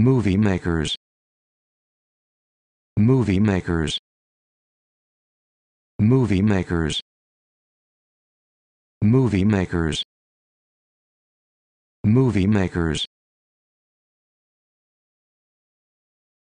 movie makers movie makers movie makers movie makers movie makers